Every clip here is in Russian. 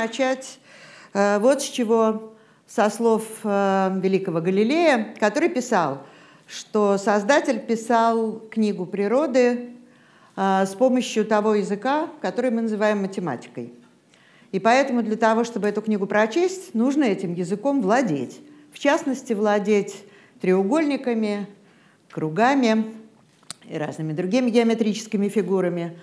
начать э, вот с чего, со слов э, великого Галилея, который писал, что Создатель писал книгу природы э, с помощью того языка, который мы называем математикой. И поэтому для того, чтобы эту книгу прочесть, нужно этим языком владеть. В частности, владеть треугольниками, кругами и разными другими геометрическими фигурами –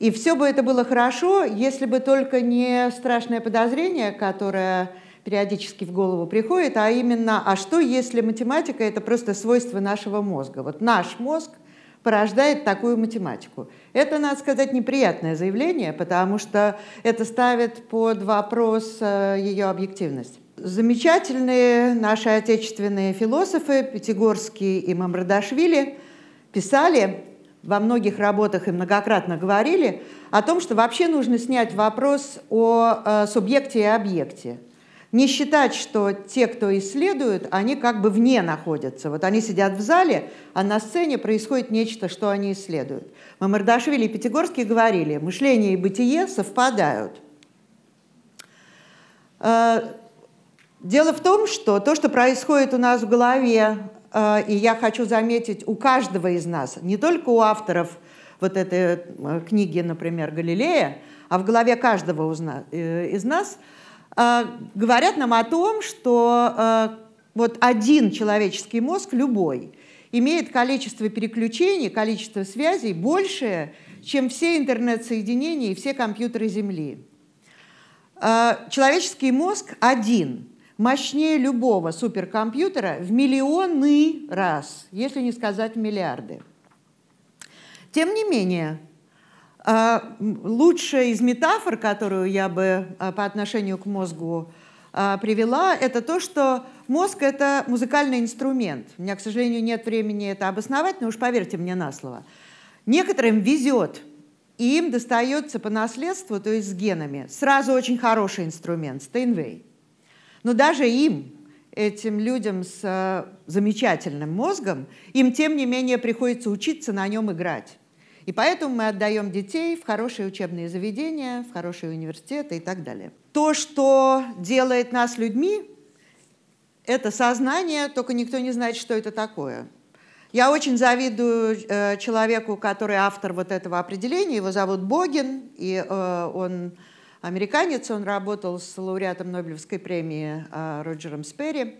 и все бы это было хорошо, если бы только не страшное подозрение, которое периодически в голову приходит, а именно, а что если математика – это просто свойство нашего мозга? Вот наш мозг порождает такую математику. Это, надо сказать, неприятное заявление, потому что это ставит под вопрос э, ее объективность. Замечательные наши отечественные философы Пятигорский и Мамрадашвили писали во многих работах и многократно говорили о том, что вообще нужно снять вопрос о э, субъекте и объекте. Не считать, что те, кто исследуют, они как бы вне находятся. Вот они сидят в зале, а на сцене происходит нечто, что они исследуют. Мы Мамардашвили и Пятигорский говорили, мышление и бытие совпадают. Э, дело в том, что то, что происходит у нас в голове, Э, и я хочу заметить, у каждого из нас, не только у авторов вот этой э, книги, например, Галилея, а в голове каждого э, из нас, говорят нам о том, что вот один человеческий мозг, любой, имеет количество переключений, количество связей большее, чем все интернет-соединения и все компьютеры Земли. Человеческий мозг один – мощнее любого суперкомпьютера в миллионы раз, если не сказать миллиарды. Тем не менее, а, лучшая из метафор, которую я бы а, по отношению к мозгу а, привела, это то, что мозг — это музыкальный инструмент. У меня, к сожалению, нет времени это обосновать, но уж поверьте мне на слово. Некоторым везет, и им достается по наследству, то есть с генами, сразу очень хороший инструмент — Стейнвей — но даже им, этим людям с э, замечательным мозгом, им, тем не менее, приходится учиться на нем играть. И поэтому мы отдаем детей в хорошие учебные заведения, в хорошие университеты и так далее. То, что делает нас людьми, это сознание, только никто не знает, что это такое. Я очень завидую э, человеку, который автор вот этого определения. Его зовут Богин, и э, он американец, он работал с лауреатом Нобелевской премии а, Роджером Сперри.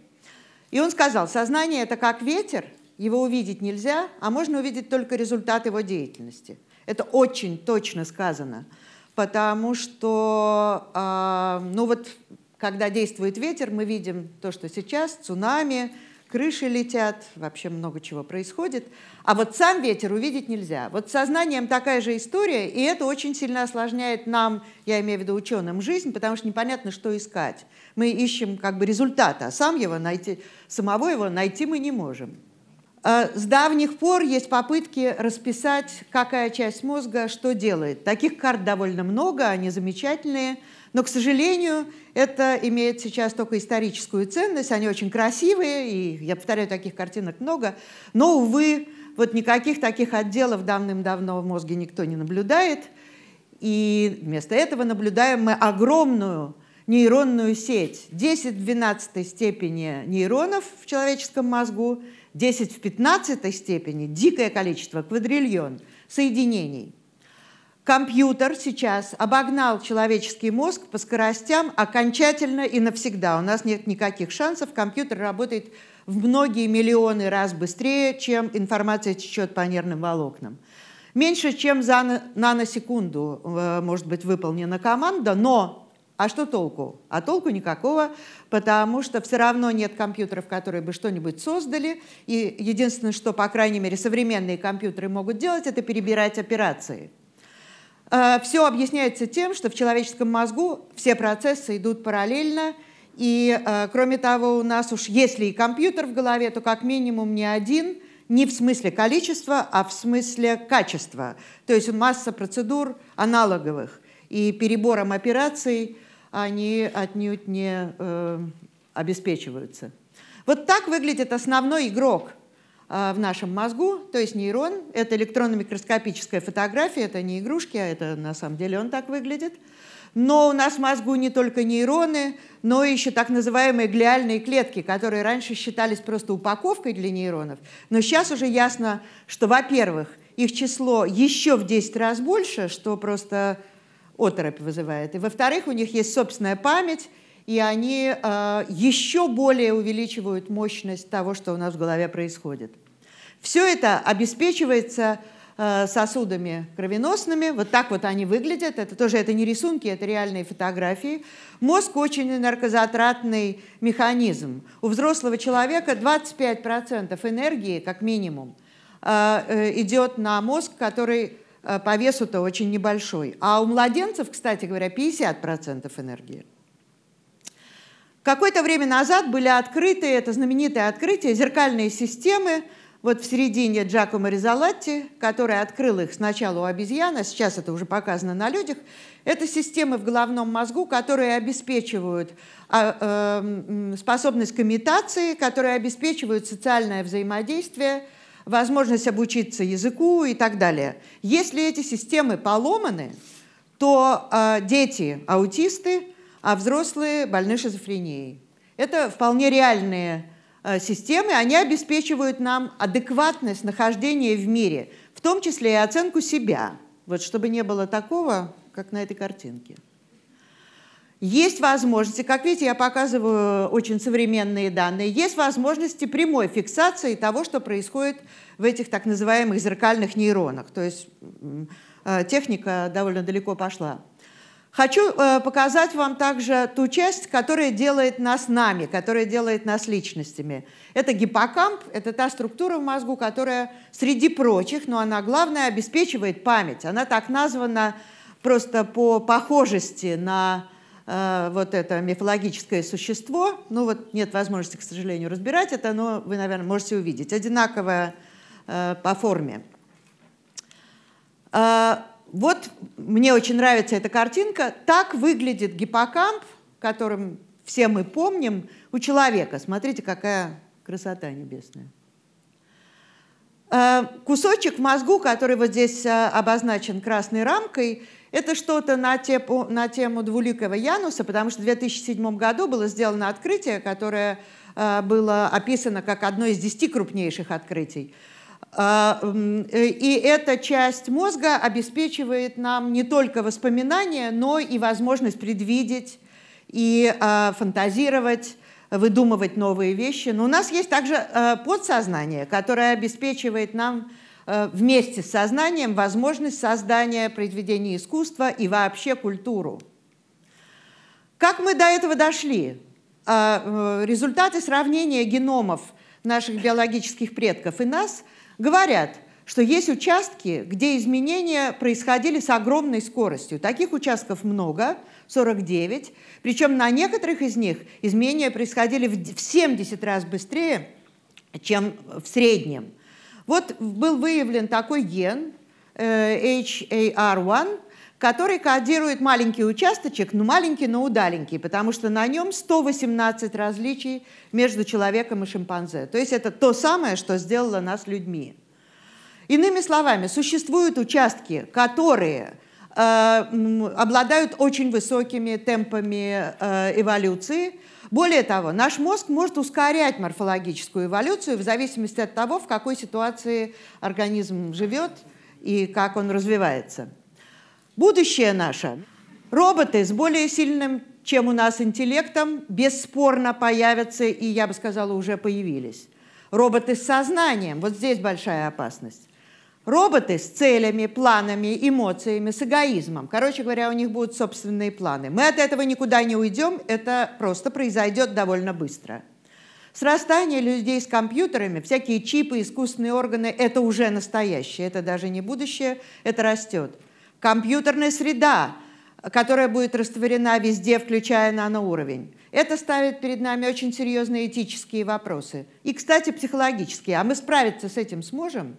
И он сказал, сознание – это как ветер, его увидеть нельзя, а можно увидеть только результат его деятельности. Это очень точно сказано, потому что, а, ну вот, когда действует ветер, мы видим то, что сейчас, цунами, крыши летят, вообще много чего происходит. А вот сам ветер увидеть нельзя. Вот с сознанием такая же история, и это очень сильно осложняет нам, я имею в виду ученым, жизнь, потому что непонятно, что искать. Мы ищем как бы результата, а сам его найти, самого его найти мы не можем. А с давних пор есть попытки расписать, какая часть мозга что делает. Таких карт довольно много, они замечательные – но, к сожалению, это имеет сейчас только историческую ценность. Они очень красивые, и, я повторяю, таких картинок много. Но, увы, вот никаких таких отделов давным-давно в мозге никто не наблюдает. И вместо этого наблюдаем мы огромную нейронную сеть. 10 12 степени нейронов в человеческом мозгу, 10 в 15 степени, дикое количество, квадриллион соединений – Компьютер сейчас обогнал человеческий мозг по скоростям окончательно и навсегда. У нас нет никаких шансов. Компьютер работает в многие миллионы раз быстрее, чем информация течет по нервным волокнам. Меньше, чем за наносекунду э, может быть выполнена команда, но а что толку? А толку никакого, потому что все равно нет компьютеров, которые бы что-нибудь создали. И единственное, что, по крайней мере, современные компьютеры могут делать, это перебирать операции – Э, все объясняется тем, что в человеческом мозгу все процессы идут параллельно, и, э, кроме того, у нас уж если и компьютер в голове, то как минимум не один, не в смысле количества, а в смысле качества. То есть масса процедур аналоговых, и перебором операций они отнюдь не э, обеспечиваются. Вот так выглядит основной игрок – Э, в нашем мозгу, то есть нейрон. Это электронно-микроскопическая фотография, это не игрушки, а это на самом деле он так выглядит. Но у нас в мозгу не только нейроны, но еще так называемые глиальные клетки, которые раньше считались просто упаковкой для нейронов. Но сейчас уже ясно, что, во-первых, их число еще в 10 раз больше, что просто оторопь вызывает. И, во-вторых, у них есть собственная память, и они э, еще более увеличивают мощность того, что у нас в голове происходит. Все это обеспечивается э, сосудами кровеносными. Вот так вот они выглядят. Это тоже это не рисунки, это реальные фотографии. Мозг очень энергозатратный механизм. У взрослого человека 25% энергии, как минимум, э, э идет на мозг, который э, по весу-то очень небольшой. А у младенцев, кстати говоря, 50% энергии. Какое-то время назад были открыты, это знаменитое открытие, зеркальные системы, вот в середине Джакомо Ризолатти, который открыл их сначала у обезьян, а сейчас это уже показано на людях, это системы в головном мозгу, которые обеспечивают а, эм, способность к имитации, которые обеспечивают социальное взаимодействие, возможность обучиться языку и так далее. Если эти системы поломаны, то э, дети, аутисты – а взрослые больны шизофренией. Это вполне реальные э, системы, они обеспечивают нам адекватность нахождения в мире, в том числе и оценку себя, вот чтобы не было такого, как на этой картинке. Есть возможности, как видите, я показываю очень современные данные, есть возможности прямой фиксации того, что происходит в этих так называемых зеркальных нейронах. То есть э, техника довольно далеко пошла. Хочу э, показать вам также ту часть, которая делает нас нами, которая делает нас личностями. Это гиппокамп, это та структура в мозгу, которая среди прочих, но она главная, обеспечивает память. Она так названа просто по похожести на э, вот это мифологическое существо. Ну вот нет возможности, к сожалению, разбирать это, но вы, наверное, можете увидеть. Одинаковая э, по форме. Э, вот мне очень нравится эта картинка. Так выглядит гиппокамп, которым все мы помним, у человека. Смотрите, какая красота небесная. Э, кусочек в мозгу, который вот здесь э, обозначен красной рамкой, это что-то на, тему, на тему двуликого Януса, потому что в 2007 году было сделано открытие, которое э, было описано как одно из десяти крупнейших открытий – а, э, и эта часть мозга обеспечивает нам не только воспоминания, но и возможность предвидеть и а, фантазировать, выдумывать новые вещи. Но у нас есть также а, подсознание, которое обеспечивает нам вместе с сознанием возможность создания произведений искусства и вообще культуру. Как мы до этого дошли? Э, результаты сравнения геномов наших биологических предков и нас – говорят, что есть участки, где изменения происходили с огромной скоростью. Таких участков много, 49, причем на некоторых из них изменения происходили в 70 раз быстрее, чем в среднем. Вот был выявлен такой ген э, HAR1, который кодирует маленький участочек, ну маленький, но удаленький, потому что на нем 118 различий между человеком и шимпанзе. То есть это то самое, что сделало нас людьми. Иными словами, существуют участки, которые э, обладают очень высокими темпами э, эволюции. Более того, наш мозг может ускорять морфологическую эволюцию в зависимости от того, в какой ситуации организм живет и как он развивается. Будущее наше. Роботы с более сильным, чем у нас интеллектом, бесспорно появятся и, я бы сказала, уже появились. Роботы с сознанием. Вот здесь большая опасность. Роботы с целями, планами, эмоциями, с эгоизмом. Короче говоря, у них будут собственные планы. Мы от этого никуда не уйдем, это просто произойдет довольно быстро. Срастание людей с компьютерами, всякие чипы, искусственные органы – это уже настоящее, это даже не будущее, это растет компьютерная среда, которая будет растворена везде, включая наноуровень. Это ставит перед нами очень серьезные этические вопросы. И, кстати, психологические. А мы справиться с этим сможем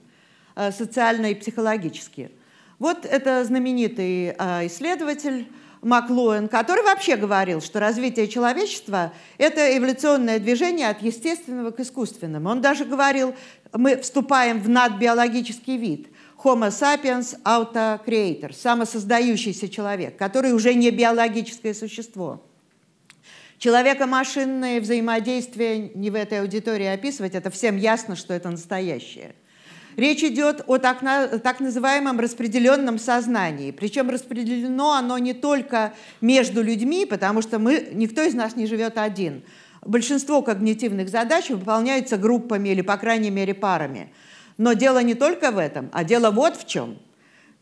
э, социально и психологически? Вот это знаменитый э, исследователь Маклуэн, который вообще говорил, что развитие человечества – это эволюционное движение от естественного к искусственному. Он даже говорил, мы вступаем в надбиологический вид – Homo sapiens autocreator, самосоздающийся человек, который уже не биологическое существо. Человеко-машинное взаимодействие не в этой аудитории описывать, это всем ясно, что это настоящее. Речь идет о так, так называемом распределенном сознании. Причем распределено оно не только между людьми, потому что мы, никто из нас не живет один. Большинство когнитивных задач выполняются группами или, по крайней мере, парами – но дело не только в этом, а дело вот в чем.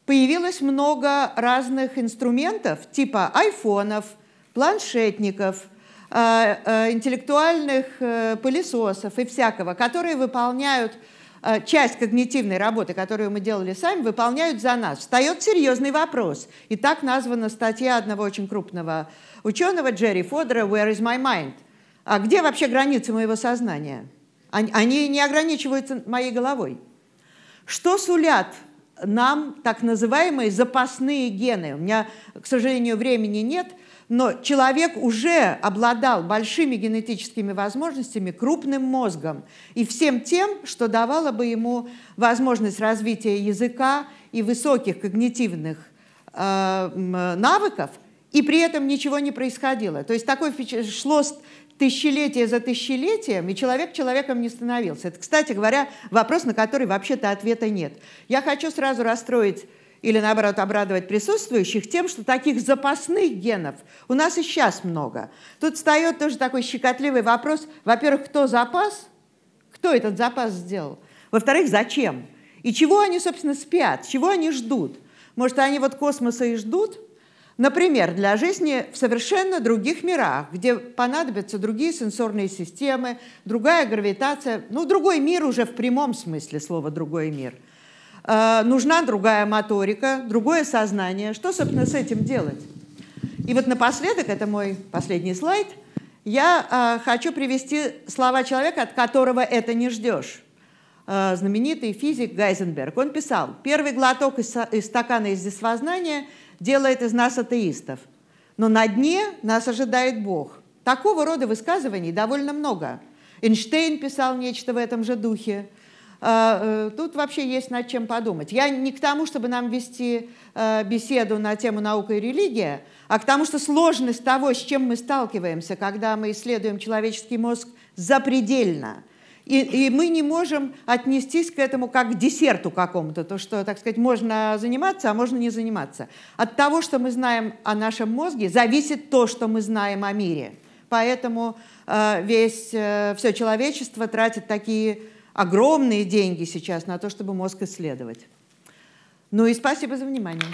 Появилось много разных инструментов, типа айфонов, планшетников, э, э, интеллектуальных э, пылесосов и всякого, которые выполняют часть когнитивной работы, которую мы делали сами, выполняют за нас. Встает серьезный вопрос. И так названа статья одного очень крупного ученого Джерри Фодера «Where is my mind?» А где вообще границы моего сознания? Они не ограничиваются моей головой. Что сулят нам так называемые запасные гены? У меня, к сожалению, времени нет, но человек уже обладал большими генетическими возможностями, крупным мозгом и всем тем, что давало бы ему возможность развития языка и высоких когнитивных э, навыков, и при этом ничего не происходило. То есть такое шло тысячелетие за тысячелетием, и человек человеком не становился. Это, кстати говоря, вопрос, на который вообще-то ответа нет. Я хочу сразу расстроить или, наоборот, обрадовать присутствующих тем, что таких запасных генов у нас и сейчас много. Тут встает тоже такой щекотливый вопрос. Во-первых, кто запас? Кто этот запас сделал? Во-вторых, зачем? И чего они, собственно, спят? Чего они ждут? Может, они вот космоса и ждут – Например, для жизни в совершенно других мирах, где понадобятся другие сенсорные системы, другая гравитация, ну, другой мир уже в прямом смысле слова «другой мир». Э, нужна другая моторика, другое сознание. Что, собственно, с этим делать? И вот напоследок, это мой последний слайд, я э, хочу привести слова человека, от которого это не ждешь э, знаменитый физик Гайзенберг. Он писал, первый глоток из, из стакана из здесознания – делает из нас атеистов. Но на дне нас ожидает Бог. Такого рода высказываний довольно много. Эйнштейн писал нечто в этом же духе. А, э, тут вообще есть над чем подумать. Я не к тому, чтобы нам вести э, беседу на тему наука и религия, а к тому, что сложность того, с чем мы сталкиваемся, когда мы исследуем человеческий мозг запредельно, и, и мы не можем отнестись к этому как к десерту какому-то, то, что, так сказать, можно заниматься, а можно не заниматься. От того, что мы знаем о нашем мозге, зависит то, что мы знаем о мире. Поэтому э, весь, э, все человечество тратит такие огромные деньги сейчас на то, чтобы мозг исследовать. Ну и спасибо за внимание.